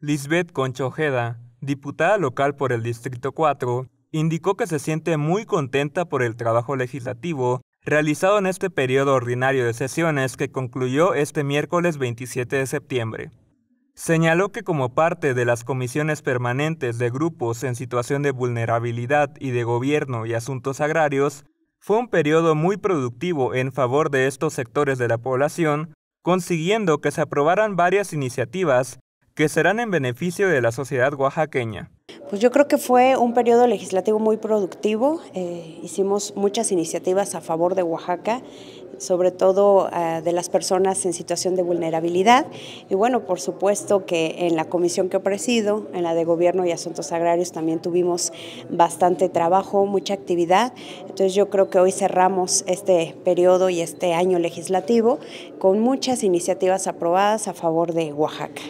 Lisbeth Ojeda, diputada local por el Distrito 4, indicó que se siente muy contenta por el trabajo legislativo realizado en este periodo ordinario de sesiones que concluyó este miércoles 27 de septiembre. Señaló que como parte de las comisiones permanentes de grupos en situación de vulnerabilidad y de gobierno y asuntos agrarios, fue un periodo muy productivo en favor de estos sectores de la población, consiguiendo que se aprobaran varias iniciativas que serán en beneficio de la sociedad oaxaqueña. Pues yo creo que fue un periodo legislativo muy productivo. Eh, hicimos muchas iniciativas a favor de Oaxaca, sobre todo eh, de las personas en situación de vulnerabilidad. Y bueno, por supuesto que en la comisión que presido, en la de Gobierno y Asuntos Agrarios, también tuvimos bastante trabajo, mucha actividad. Entonces yo creo que hoy cerramos este periodo y este año legislativo con muchas iniciativas aprobadas a favor de Oaxaca.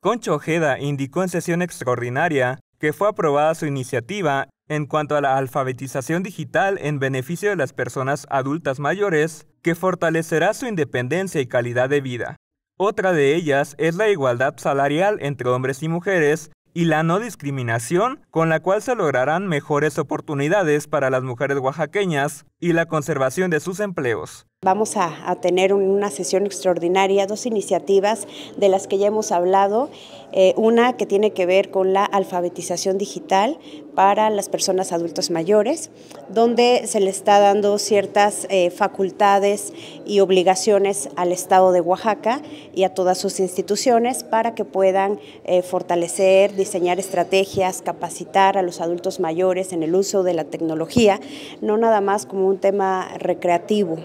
Concho Ojeda indicó en sesión extraordinaria que fue aprobada su iniciativa en cuanto a la alfabetización digital en beneficio de las personas adultas mayores, que fortalecerá su independencia y calidad de vida. Otra de ellas es la igualdad salarial entre hombres y mujeres y la no discriminación, con la cual se lograrán mejores oportunidades para las mujeres oaxaqueñas y la conservación de sus empleos. Vamos a, tener una sesión extraordinaria, dos iniciativas de las que ya hemos hablado. Eh, una que tiene que ver con la alfabetización digital para las personas adultos mayores, donde se le está dando ciertas eh, facultades y obligaciones al Estado de Oaxaca y a todas sus instituciones para que puedan eh, fortalecer, diseñar estrategias, capacitar a los adultos mayores en el uso de la tecnología, no nada más como un tema recreativo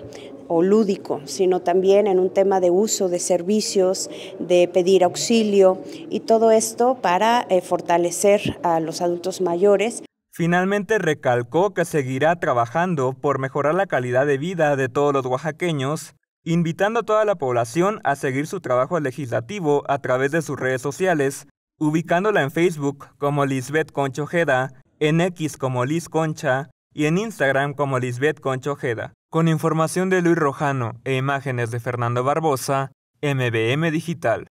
o lúdico, sino también en un tema de uso de servicios, de pedir auxilio y todo esto para eh, fortalecer a los adultos mayores. Finalmente recalcó que seguirá trabajando por mejorar la calidad de vida de todos los oaxaqueños, invitando a toda la población a seguir su trabajo legislativo a través de sus redes sociales, ubicándola en Facebook como Lisbeth Conchojeda, en X como Liz Concha y en Instagram como Lisbeth Conchojeda. Con información de Luis Rojano e imágenes de Fernando Barbosa, MBM Digital.